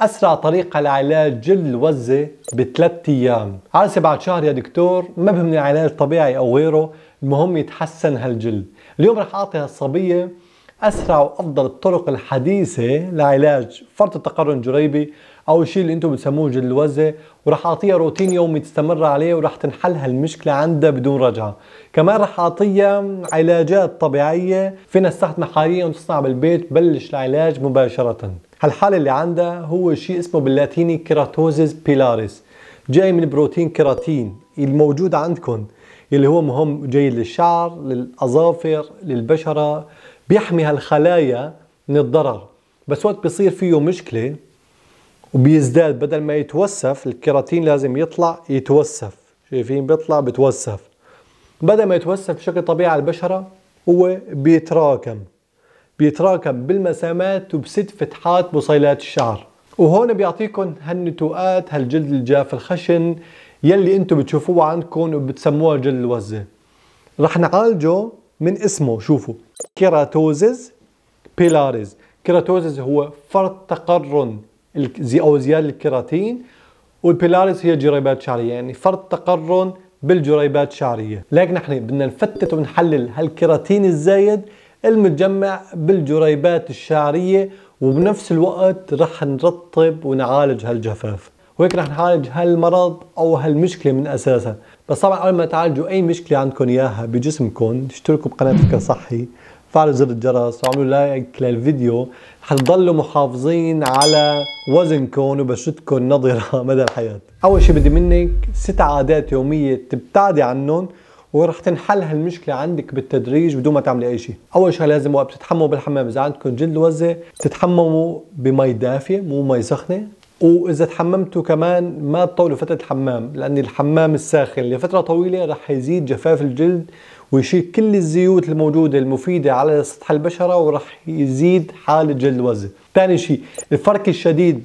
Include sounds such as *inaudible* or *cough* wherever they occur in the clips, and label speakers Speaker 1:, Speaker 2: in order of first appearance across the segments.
Speaker 1: اسرع طريقه لعلاج جل الوزه بثلاث ايام على بعد شهر يا دكتور ما بهمني علاج طبيعي او غيره المهم يتحسن هالجل اليوم رح اعطي هالصبيه اسرع وافضل الطرق الحديثه لعلاج فرط التقرن الجريبي او الشيء اللي انتم بتسموه جل الوزه وراح اعطيها روتين يومي تستمر عليه وراح تنحل هالمشكله عندها بدون رجعه كمان راح اعطيها علاجات طبيعيه فينا نستخدمها حاليا وتصنع بالبيت بلش العلاج مباشره هالحالة اللي عندها هو شيء اسمه باللاتيني كيراتوزيس بيلاريس جاي من بروتين كيراتين الموجود عندكم اللي هو مهم جيد للشعر للأظافر للبشرة بيحمي هالخلايا من الضرر بس وقت بيصير فيه مشكلة وبيزداد بدل ما يتوسف الكيراتين لازم يطلع يتوسف شايفين بيطلع بتوسف بدل ما يتوسف بشكل طبيعي على البشرة هو بيتراكم بيتراكم بالمسامات وبست فتحات بصيلات الشعر وهون بيعطيكم هالنتوءات هالجلد الجاف الخشن يلي انتم بتشوفوه عندكم وبتسموها جلد الوزة رح نعالجه من اسمه شوفوا كيراتوزز بيلاريز كيراتوزز هو فرط تقرن او زيادة الكيراتين والبيلاريز هي جريبات شعرية يعني فرط تقرن بالجريبات الشعرية لكن نحن بدنا نفتت ونحلل هالكيراتين الزايد المتجمع بالجريبات الشعرية وبنفس الوقت رح نرطب ونعالج هالجفاف وهيك رح نعالج هالمرض او هالمشكله من اساسها بس طبعا قبل ما تعالجوا اي مشكله عندكم اياها بجسمكم اشتركوا بقناه فكر صحي فعلوا زر الجرس وعملوا لايك للفيديو حتضلوا محافظين على وزنكم وبشرتكم نظره *laughs* مدى الحياه اول شيء بدي منك ست عادات يوميه تبتعدي عنهم ورح تنحل هالمشكله عندك بالتدريج بدون ما تعملي اي شيء اول شيء لازم وقت تتحمموا بالحمام اذا عندكم جلد وزه تتحمموا بمي دافيه مو مي سخنه واذا تحممتوا كمان ما تطولوا فتره الحمام لان الحمام الساخن لفتره طويله رح يزيد جفاف الجلد ويشيل كل الزيوت الموجوده المفيده على سطح البشره ورح يزيد حاله جلد الوزه ثاني شيء الفرك الشديد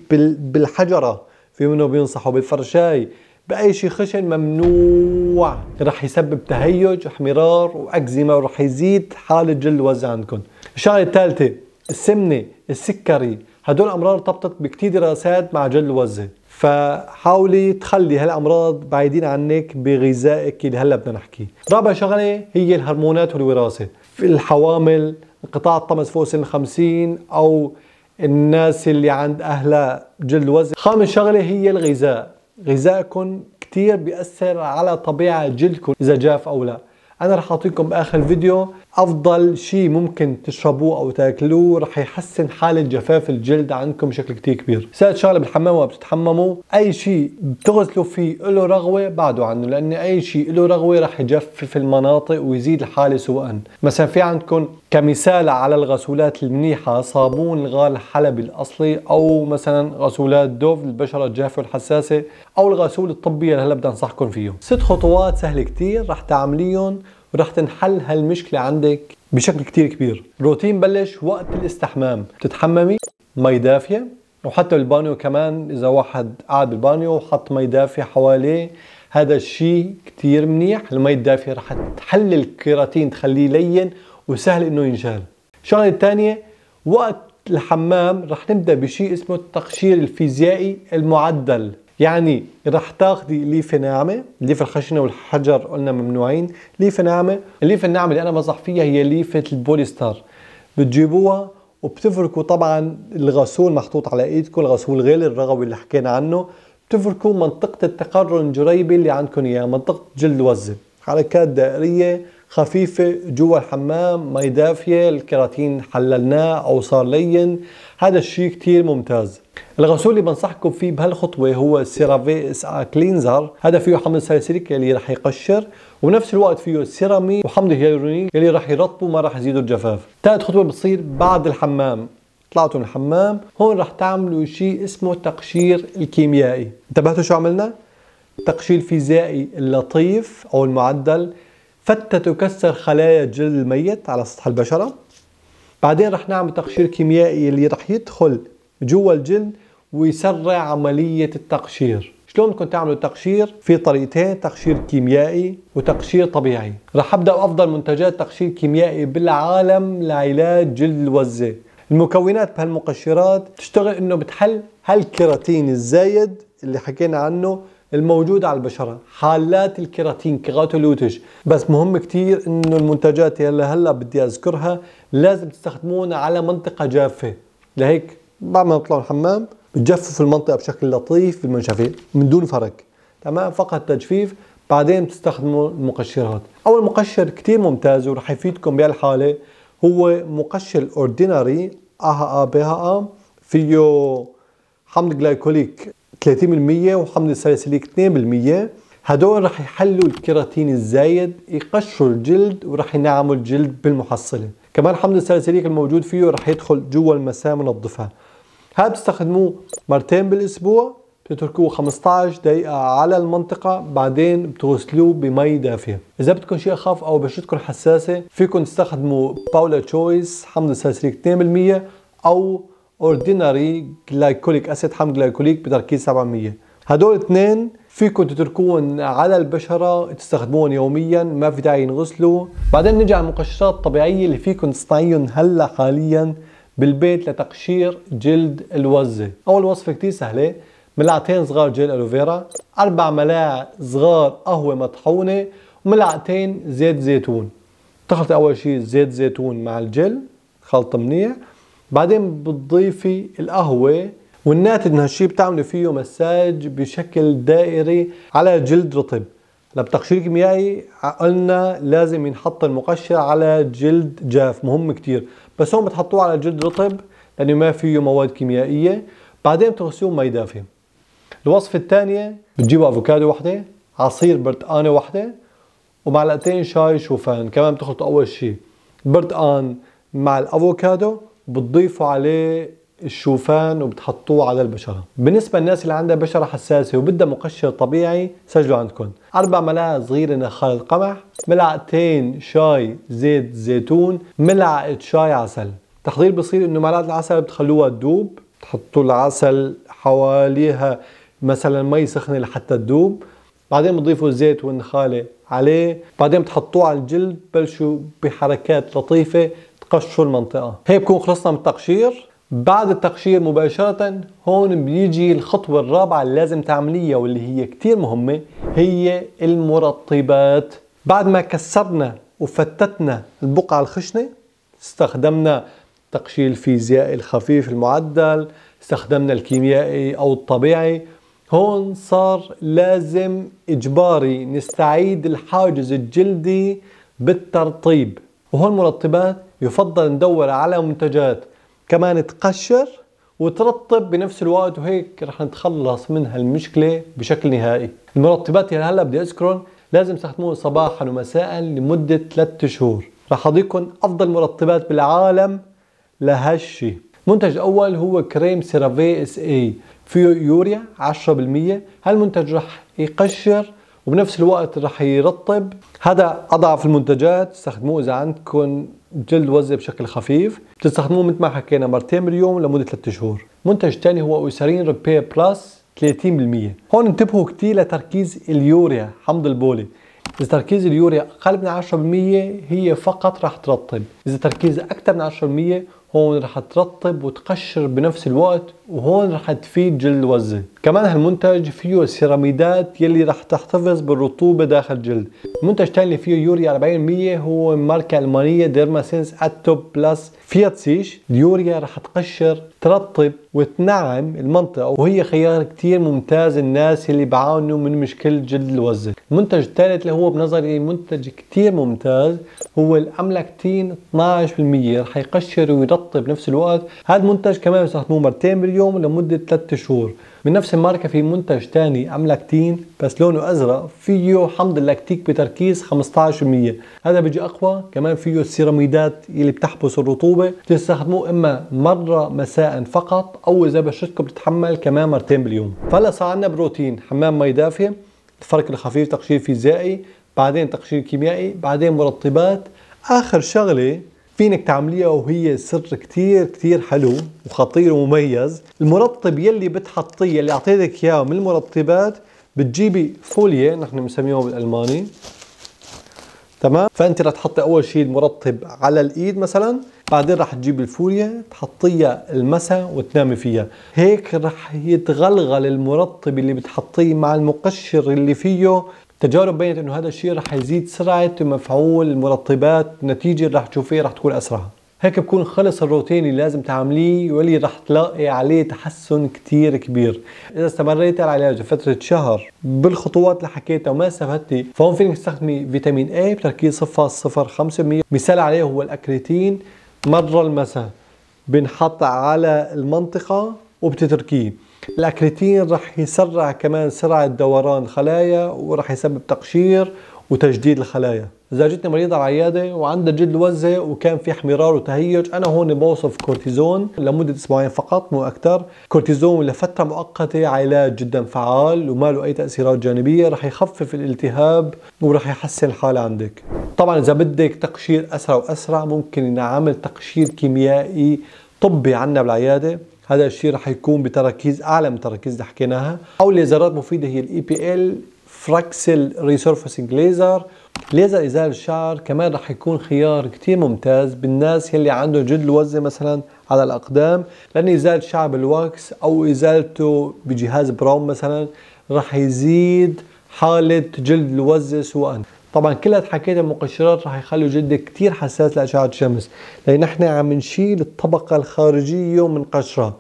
Speaker 1: بالحجره في منه بينصحوا بالفرشاي باي شيء خشن ممنوع رح يسبب تهيج احمرار واكزيما ورح يزيد حاله جل وزن عندكم الشغله الثالثه السمنه السكري هدول امراض ارتبطت بكتير دراسات مع جل الوزن فحاولي تخلي هالامراض بعيدين عنك بغذائك اللي هلا بدنا نحكيه رابع شغله هي الهرمونات والوراثه في الحوامل انقطاع الطمس فوق سن 50 او الناس اللي عند اهلها جل وزن خامس شغله هي الغذاء غذائكم كتير بيأثر على طبيعة جلدكم إذا جاف أو لا أنا رح أعطيكم بآخر فيديو أفضل شيء ممكن تشربوه أو تاكلوه رح يحسن حالة جفاف الجلد عندكم بشكل كتير كبير ثالث شغلة بالحمام وبتتحمموا أي شيء بتغسلوا فيه له رغوة بعدوا عنه لأن أي شيء له رغوة رح يجفف المناطق ويزيد الحالة سوءا مثلا في عندكم كمثال على الغسولات المنيحة صابون الغال الحلبي الأصلي أو مثلا غسولات دوف للبشرة الجافة والحساسة أو الغسول الطبي اللي هلا بدي أنصحكم فيه ست خطوات سهلة كتير رح تعمليهم ورح تنحل هالمشكلة عندك بشكل كتير كبير روتين بلش وقت الاستحمام بتتحممي مي دافية وحتى بالبانيو كمان إذا واحد قاعد بالبانيو وحط مي دافية حواليه هذا الشيء كتير منيح المي الدافية رح تحلل الكيراتين تخليه لين وسهل انه ينشال الشغله الثانيه وقت الحمام رح نبدا بشيء اسمه التقشير الفيزيائي المعدل يعني رح تاخدي ليفة ناعمة ليفة الخشنة والحجر قلنا ممنوعين ليفة ناعمة الليفة الناعمة اللي أنا بنصح فيها هي ليفة البوليستر بتجيبوها وبتفركوا طبعا الغسول محطوط على ايدكم الغسول غير الرغوي اللي حكينا عنه بتفركوا منطقة التقرن الجريبي اللي عندكم اياها منطقة جلد وزن حركات دائرية خفيفة جوا الحمام مي دافية الكراتين حللناه أو صار لين هذا الشيء كتير ممتاز الغسول اللي بنصحكم فيه بهالخطوة هو سيرافي اس كلينزر هذا فيه حمض ساليسيليك اللي رح يقشر وبنفس الوقت فيه سيرامي وحمض هيالورونيك اللي رح يرطبه وما رح يزيدوا الجفاف ثالث خطوة بتصير بعد الحمام طلعتوا من الحمام هون رح تعملوا شيء اسمه تقشير الكيميائي انتبهتوا شو عملنا؟ تقشير فيزيائي اللطيف او المعدل فتة تكسر خلايا الجلد الميت على سطح البشرة بعدين رح نعمل تقشير كيميائي اللي رح يدخل جوا الجلد ويسرع عملية التقشير شلون بدكم تعملوا تقشير في طريقتين تقشير كيميائي وتقشير طبيعي رح ابدا افضل منتجات تقشير كيميائي بالعالم لعلاج جلد الوزه المكونات بهالمقشرات بتشتغل انه بتحل هالكيراتين الزايد اللي حكينا عنه الموجودة على البشرة حالات الكيراتين كيراتولوتج بس مهم كتير انه المنتجات يلي هلا بدي اذكرها لازم تستخدمونها على منطقة جافة لهيك بعد ما نطلع الحمام بتجفف المنطقة بشكل لطيف بالمنشفه من دون فرق تمام فقط تجفيف بعدين بتستخدموا المقشرات اول مقشر كتير ممتاز ورح يفيدكم بهالحالة هو مقشر اورديناري اها بها فيه حمض جلايكوليك 30% وحمض الساليسيليك 2% هدول رح يحلوا الكيراتين الزايد يقشروا الجلد ورح ينعموا الجلد بالمحصله كمان حمض الساليسيليك الموجود فيه رح يدخل جوا المسام ونظفها هذا بتستخدموه مرتين بالاسبوع بتتركوه 15 دقيقة على المنطقة بعدين بتغسلوه بمي دافية إذا بدكم شيء أخف أو بشرتكم حساسة فيكم تستخدموا باولا تشويس حمض الساليسيليك 2% أو اورديناري جلايكوليك اسيد حمض جلايكوليك بتركيز 700 هدول اثنين فيكم تتركوهم على البشرة تستخدموهم يوميا ما في داعي ينغسلوا بعدين نجي على المقشرات الطبيعية اللي فيكم تصنعيهم هلا حاليا بالبيت لتقشير جلد الوزة أول وصفة كتير سهلة ملعقتين صغار جل ألوفيرا أربع ملاعق صغار قهوة مطحونة وملعقتين زيت زيتون تخلطي أول شيء زيت زيتون مع الجل خلط منيح بعدين بتضيفي القهوة والناتج من هالشي بتعملي فيه مساج بشكل دائري على جلد رطب لبتقشير كيميائي قلنا لازم ينحط المقشر على جلد جاف مهم كتير بس هون بتحطوه على جلد رطب لانه ما فيه مواد كيميائيه بعدين بتغسلوه مي دافي الوصفه الثانيه بتجيبوا افوكادو وحده عصير برتقانه وحده ومعلقتين شاي شوفان كمان بتخلطوا اول شيء برتقان مع الافوكادو بتضيفوا عليه الشوفان وبتحطوه على البشره بالنسبه للناس اللي عندها بشره حساسه وبدها مقشر طبيعي سجلوا عندكم اربع ملاعق صغيره من خل القمح ملعقتين شاي زيت زيتون ملعقه شاي عسل التحضير بصير انه ملعقه العسل بتخلوها تدوب تحطوا العسل حواليها مثلا مي سخنه لحتى تدوب بعدين بتضيفوا الزيت والنخاله عليه بعدين بتحطوه على الجلد بلشوا بحركات لطيفه تقشوا المنطقة هيك بكون خلصنا من التقشير بعد التقشير مباشرة هون بيجي الخطوة الرابعة اللي لازم تعمليها واللي هي كتير مهمة هي المرطبات بعد ما كسرنا وفتتنا البقعة الخشنة استخدمنا تقشير الفيزيائي الخفيف المعدل استخدمنا الكيميائي أو الطبيعي هون صار لازم إجباري نستعيد الحاجز الجلدي بالترطيب وهون مرطبات يفضل ندور على منتجات كمان تقشر وترطب بنفس الوقت وهيك رح نتخلص من هالمشكلة بشكل نهائي المرطبات اللي هلا بدي اذكرهم لازم تستخدموها صباحا ومساء لمدة 3 شهور رح اضيكم افضل مرطبات بالعالم لهالشي المنتج الاول هو كريم سيرافي اس اي فيه يوريا 10% هالمنتج رح يقشر وبنفس الوقت رح يرطب هذا اضعف المنتجات استخدموه اذا عندكم جلد وزة بشكل خفيف بتستخدموه مثل ما حكينا مرتين باليوم لمدة 3 شهور منتج ثاني هو اوسارين ريبير بلس 30% هون انتبهوا كتير لتركيز اليوريا حمض البولي إذا تركيز اليوريا أقل من 10% هي فقط رح ترطب إذا تركيز أكثر من 10% هون رح ترطب وتقشر بنفس الوقت وهون رح تفيد جلد الوزة كمان هالمنتج فيه سيراميدات يلي رح تحتفظ بالرطوبة داخل الجلد منتج تاني اللي فيه يوريا 40% هو ماركة ألمانية ديرماسينس أتوب بلس فيها تسيش اليوريا رح تقشر ترطب وتنعم المنطقة وهي خيار كتير ممتاز الناس اللي بعانوا من مشكلة جلد الوزن المنتج الثالث اللي هو بنظري منتج كتير ممتاز هو الأملاكتين 12% رح يقشر ويرطب بنفس الوقت هذا المنتج كمان بستخدموه مرتين باليوم لمدة 3 شهور من نفس الماركة في منتج تاني أملاكتين بس لونه أزرق فيه حمض اللاكتيك بتركيز 15% هذا بيجي أقوى كمان فيه السيراميدات اللي بتحبس الرطوبة بتستخدموه إما مرة مساء فقط أو إذا بشرتكم بتتحمل كمان مرتين باليوم فهلا صار عندنا بروتين حمام مي دافية الفرق الخفيف تقشير فيزيائي بعدين تقشير كيميائي بعدين مرطبات آخر شغلة فينك تعمليها وهي سر كتير كتير حلو وخطير ومميز المرطب يلي بتحطيه يلي اعطيتك اياه من المرطبات بتجيبي فوليه نحن بنسميهم بالالماني تمام فانت رح تحطي اول شيء المرطب على الايد مثلا بعدين رح تجيبي الفوليه تحطيها المسا وتنامي فيها هيك رح يتغلغل المرطب اللي بتحطيه مع المقشر اللي فيه تجارب بينت انه هذا الشيء رح يزيد سرعه مفعول المرطبات نتيجه رح تشوفيه رح تكون اسرع هيك بكون خلص الروتين اللي لازم تعمليه واللي رح تلاقي عليه تحسن كتير كبير اذا استمريت على العلاج لفترة شهر بالخطوات اللي حكيتها وما استفدتي فهون فينك تستخدمي فيتامين اي بتركيز 0.05% مثال عليه هو الاكريتين مرة المساء بنحط على المنطقة وبتتركيه الاكريتين راح يسرع كمان سرعه دوران الخلايا وراح يسبب تقشير وتجديد الخلايا اذا جتني مريض على العياده وعنده جلد وزه وكان في احمرار وتهيج انا هون بوصف كورتيزون لمده اسبوعين فقط مو اكثر كورتيزون لفتره مؤقته علاج جدا فعال وما له اي تاثيرات جانبيه رح يخفف الالتهاب ورح يحسن الحاله عندك طبعا اذا بدك تقشير اسرع واسرع ممكن نعمل تقشير كيميائي طبي عندنا بالعياده هذا الشيء رح يكون بتراكيز اعلى من التراكيز اللي حكيناها او ليزرات مفيده هي الاي بي ال فراكسل ريسورفسنج ليزر ليزر ازاله الشعر كمان رح يكون خيار كتير ممتاز بالناس يلي عندهم جلد الوزن مثلا على الاقدام لان ازاله الشعر بالواكس او ازالته بجهاز براون مثلا رح يزيد حاله جلد الوزه سواء طبعا كل هالحكايات المقشرات رح يخلوا جلدك كتير حساس لاشعه الشمس لان احنا عم نشيل الطبقه الخارجيه من قشره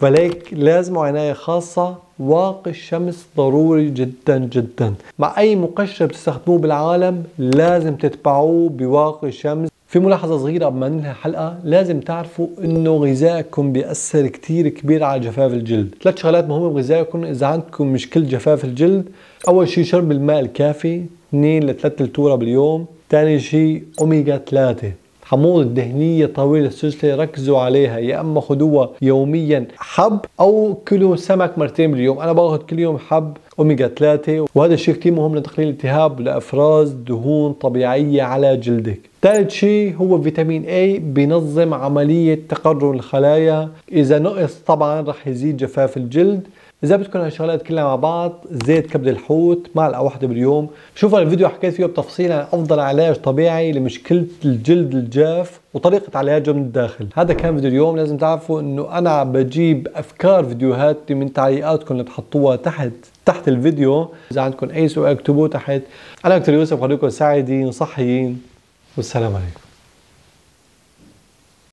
Speaker 1: فليك لازم عنايه خاصه واقي الشمس ضروري جدا جدا مع اي مقشر بتستخدموه بالعالم لازم تتبعوه بواقي الشمس في ملاحظة صغيرة قبل ما ننهي الحلقة لازم تعرفوا انه غذائكم بيأثر كتير كبير على جفاف الجلد ثلاث شغلات مهمة بغذائكم اذا عندكم مشكلة جفاف الجلد اول شيء شرب الماء الكافي 2 ل 3 لتوره باليوم ثاني شيء اوميجا 3 حموضة دهنية طويلة السلسلة ركزوا عليها يا اما خدوها يوميا حب او كلوا سمك مرتين باليوم انا باخذ كل يوم حب اوميجا 3 وهذا الشيء كثير مهم لتقليل الالتهاب ولافراز دهون طبيعية على جلدك ثالث شيء هو فيتامين اي بينظم عملية تقرر الخلايا إذا نقص طبعا رح يزيد جفاف الجلد اذا بدكم هالشغلات كلها مع بعض زيت كبد الحوت معلقه واحده باليوم شوفوا الفيديو حكيت فيه بتفصيل عن افضل علاج طبيعي لمشكله الجلد الجاف وطريقه علاجه من الداخل هذا كان فيديو اليوم لازم تعرفوا انه انا بجيب افكار فيديوهات من تعليقاتكم اللي بتحطوها تحت تحت الفيديو اذا عندكم اي سؤال اكتبوه تحت انا دكتور يوسف خليكم سعيدين صحيين والسلام عليكم